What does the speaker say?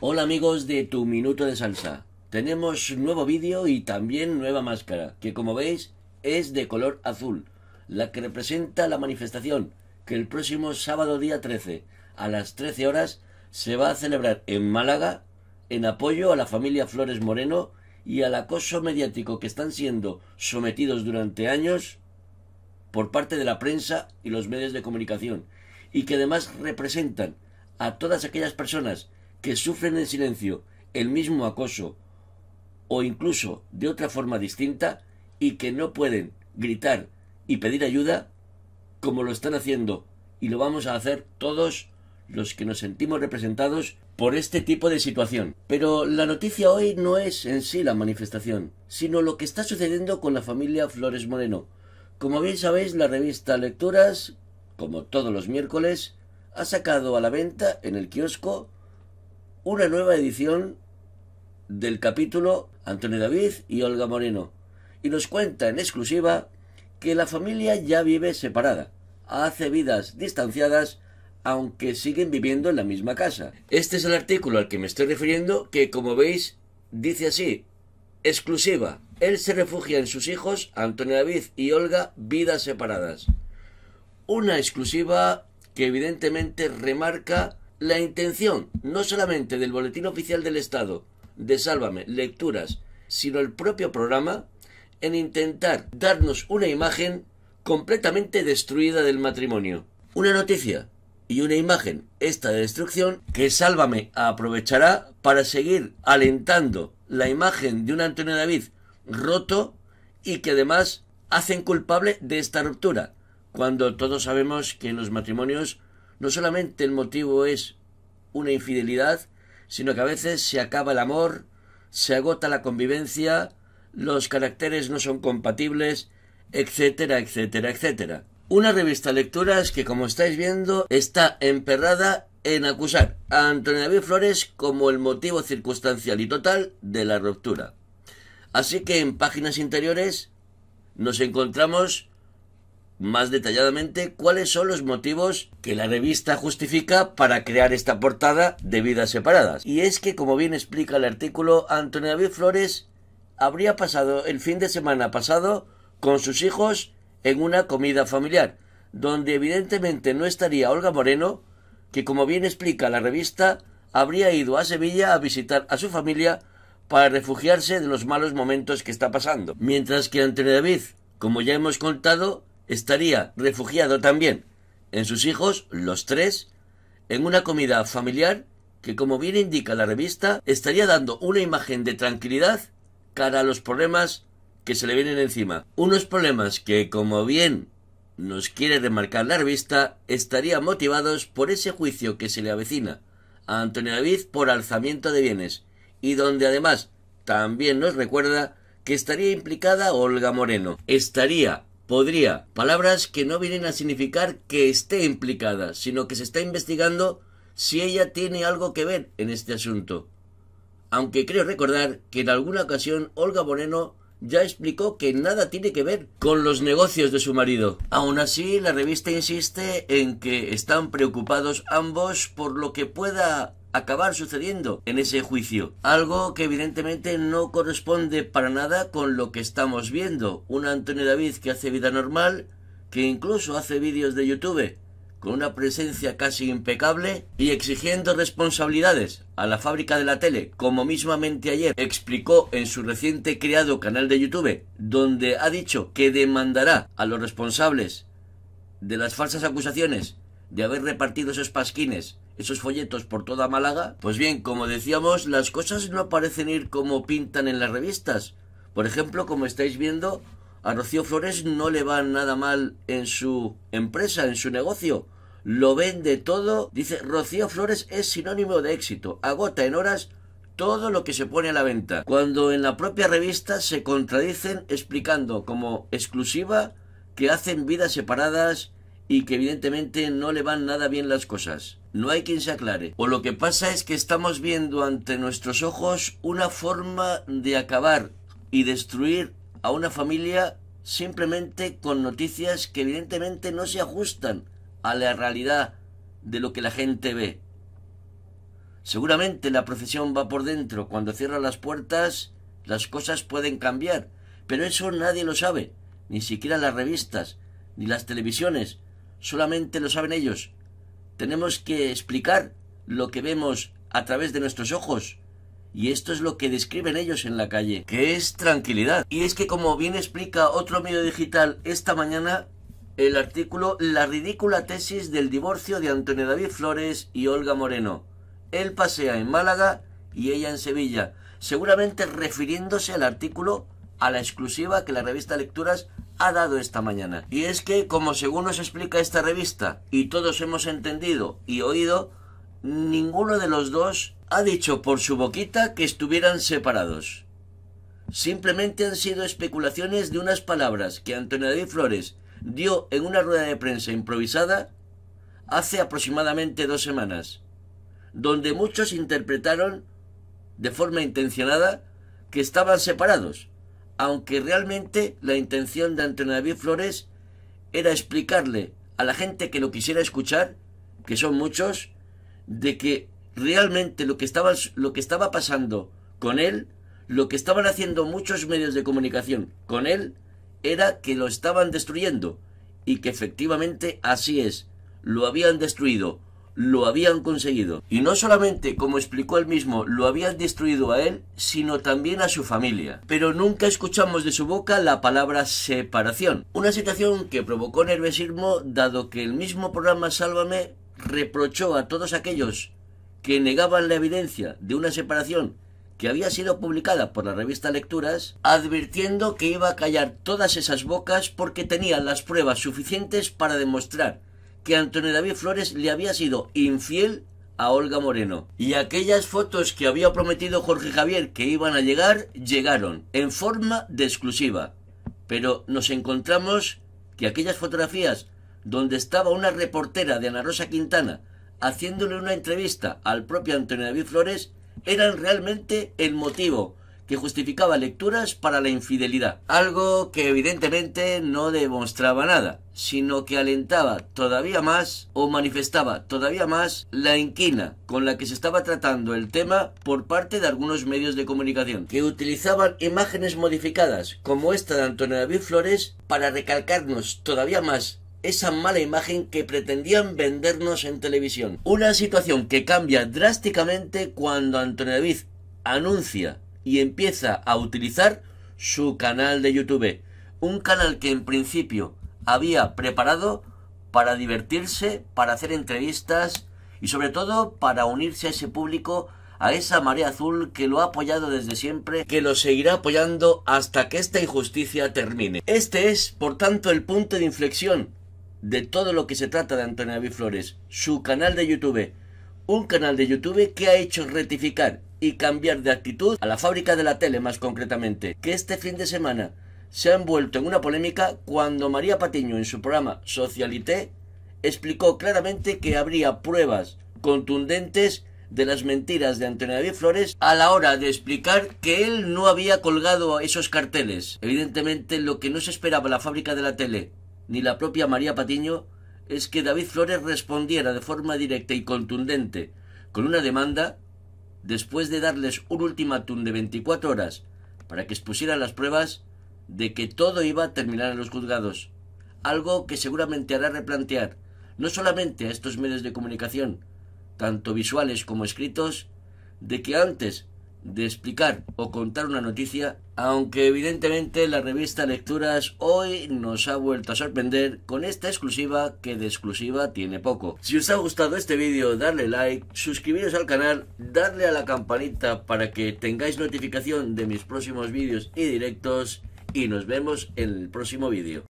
Hola amigos de Tu Minuto de Salsa. Tenemos nuevo vídeo y también nueva máscara, que como veis es de color azul, la que representa la manifestación que el próximo sábado día 13 a las 13 horas se va a celebrar en Málaga en apoyo a la familia Flores Moreno y al acoso mediático que están siendo sometidos durante años por parte de la prensa y los medios de comunicación, y que además representan a todas aquellas personas que sufren en silencio el mismo acoso o incluso de otra forma distinta y que no pueden gritar y pedir ayuda como lo están haciendo y lo vamos a hacer todos los que nos sentimos representados por este tipo de situación. Pero la noticia hoy no es en sí la manifestación, sino lo que está sucediendo con la familia Flores Moreno. Como bien sabéis, la revista Lecturas, como todos los miércoles, ha sacado a la venta en el kiosco una nueva edición del capítulo Antonio David y Olga Moreno, y nos cuenta en exclusiva que la familia ya vive separada, hace vidas distanciadas, aunque siguen viviendo en la misma casa. Este es el artículo al que me estoy refiriendo, que como veis dice así, exclusiva, él se refugia en sus hijos, Antonio David y Olga, vidas separadas. Una exclusiva que evidentemente remarca la intención no solamente del Boletín Oficial del Estado, de Sálvame, lecturas, sino el propio programa, en intentar darnos una imagen completamente destruida del matrimonio. Una noticia y una imagen, esta de destrucción, que Sálvame aprovechará para seguir alentando la imagen de un Antonio David roto y que además hacen culpable de esta ruptura, cuando todos sabemos que en los matrimonios no solamente el motivo es una infidelidad, sino que a veces se acaba el amor, se agota la convivencia, los caracteres no son compatibles, etcétera, etcétera, etcétera. Una revista Lecturas que, como estáis viendo, está emperrada en acusar a Antonio David Flores como el motivo circunstancial y total de la ruptura. Así que en páginas interiores nos encontramos más detalladamente cuáles son los motivos que la revista justifica para crear esta portada de vidas separadas. Y es que, como bien explica el artículo, Antonio David Flores habría pasado el fin de semana pasado con sus hijos en una comida familiar, donde evidentemente no estaría Olga Moreno, que como bien explica la revista, habría ido a Sevilla a visitar a su familia para refugiarse de los malos momentos que está pasando. Mientras que Antonio David, como ya hemos contado, estaría refugiado también en sus hijos, los tres, en una comida familiar que, como bien indica la revista, estaría dando una imagen de tranquilidad cara a los problemas que se le vienen encima. Unos problemas que, como bien nos quiere remarcar la revista, estarían motivados por ese juicio que se le avecina a Antonio David por alzamiento de bienes, y donde además también nos recuerda que estaría implicada Olga Moreno. Estaría podría, palabras que no vienen a significar que esté implicada, sino que se está investigando si ella tiene algo que ver en este asunto. Aunque creo recordar que en alguna ocasión Olga Moreno ya explicó que nada tiene que ver con los negocios de su marido. Aún así, la revista insiste en que están preocupados ambos por lo que pueda acabar sucediendo en ese juicio. Algo que evidentemente no corresponde para nada con lo que estamos viendo. Un Antonio David que hace vida normal, que incluso hace vídeos de YouTube con una presencia casi impecable y exigiendo responsabilidades a la fábrica de la tele, como mismamente ayer explicó en su reciente creado canal de YouTube, donde ha dicho que demandará a los responsables de las falsas acusaciones de haber repartido esos pasquines esos folletos por toda Málaga. Pues bien, como decíamos, las cosas no parecen ir como pintan en las revistas. Por ejemplo, como estáis viendo, a Rocío Flores no le va nada mal en su empresa, en su negocio. Lo vende todo. Dice, Rocío Flores es sinónimo de éxito. Agota en horas todo lo que se pone a la venta. Cuando en la propia revista se contradicen explicando como exclusiva que hacen vidas separadas, y que evidentemente no le van nada bien las cosas. No hay quien se aclare. O lo que pasa es que estamos viendo ante nuestros ojos una forma de acabar y destruir a una familia simplemente con noticias que evidentemente no se ajustan a la realidad de lo que la gente ve. Seguramente la profesión va por dentro. Cuando cierra las puertas, las cosas pueden cambiar. Pero eso nadie lo sabe. Ni siquiera las revistas, ni las televisiones, solamente lo saben ellos. Tenemos que explicar lo que vemos a través de nuestros ojos. Y esto es lo que describen ellos en la calle, que es tranquilidad. Y es que como bien explica otro medio digital esta mañana, el artículo La ridícula tesis del divorcio de Antonio David Flores y Olga Moreno. Él pasea en Málaga y ella en Sevilla, seguramente refiriéndose al artículo a la exclusiva que la revista Lecturas ha dado esta mañana. Y es que, como según nos explica esta revista, y todos hemos entendido y oído, ninguno de los dos ha dicho por su boquita que estuvieran separados. Simplemente han sido especulaciones de unas palabras que Antonio David Flores dio en una rueda de prensa improvisada hace aproximadamente dos semanas, donde muchos interpretaron de forma intencionada que estaban separados, aunque realmente la intención de Antonio David Flores era explicarle a la gente que lo quisiera escuchar, que son muchos, de que realmente lo que estaba, lo que estaba pasando con él, lo que estaban haciendo muchos medios de comunicación con él, era que lo estaban destruyendo y que efectivamente así es, lo habían destruido lo habían conseguido. Y no solamente, como explicó él mismo, lo habían destruido a él, sino también a su familia. Pero nunca escuchamos de su boca la palabra separación. Una situación que provocó nerviosismo dado que el mismo programa Sálvame reprochó a todos aquellos que negaban la evidencia de una separación que había sido publicada por la revista Lecturas, advirtiendo que iba a callar todas esas bocas porque tenía las pruebas suficientes para demostrar que Antonio David Flores le había sido infiel a Olga Moreno. Y aquellas fotos que había prometido Jorge Javier que iban a llegar, llegaron en forma de exclusiva. Pero nos encontramos que aquellas fotografías donde estaba una reportera de Ana Rosa Quintana haciéndole una entrevista al propio Antonio David Flores eran realmente el motivo que justificaba lecturas para la infidelidad, algo que evidentemente no demostraba nada, sino que alentaba todavía más o manifestaba todavía más la inquina con la que se estaba tratando el tema por parte de algunos medios de comunicación, que utilizaban imágenes modificadas como esta de Antonio David Flores para recalcarnos todavía más esa mala imagen que pretendían vendernos en televisión. Una situación que cambia drásticamente cuando Antonio David anuncia y empieza a utilizar su canal de YouTube. Un canal que en principio había preparado para divertirse, para hacer entrevistas y sobre todo para unirse a ese público, a esa marea azul que lo ha apoyado desde siempre, que lo seguirá apoyando hasta que esta injusticia termine. Este es, por tanto, el punto de inflexión de todo lo que se trata de Antonio David Flores, su canal de YouTube. Un canal de YouTube que ha hecho rectificar y cambiar de actitud a la fábrica de la tele más concretamente, que este fin de semana se ha envuelto en una polémica cuando María Patiño en su programa Socialité explicó claramente que habría pruebas contundentes de las mentiras de Antonio David Flores a la hora de explicar que él no había colgado esos carteles. Evidentemente lo que no se esperaba la fábrica de la tele ni la propia María Patiño es que David Flores respondiera de forma directa y contundente con una demanda después de darles un ultimátum de 24 horas para que expusieran las pruebas, de que todo iba a terminar en los juzgados, algo que seguramente hará replantear no solamente a estos medios de comunicación, tanto visuales como escritos, de que antes de explicar o contar una noticia, aunque evidentemente la revista Lecturas hoy nos ha vuelto a sorprender con esta exclusiva que de exclusiva tiene poco. Si os ha gustado este vídeo, darle like, suscribiros al canal, darle a la campanita para que tengáis notificación de mis próximos vídeos y directos y nos vemos en el próximo vídeo.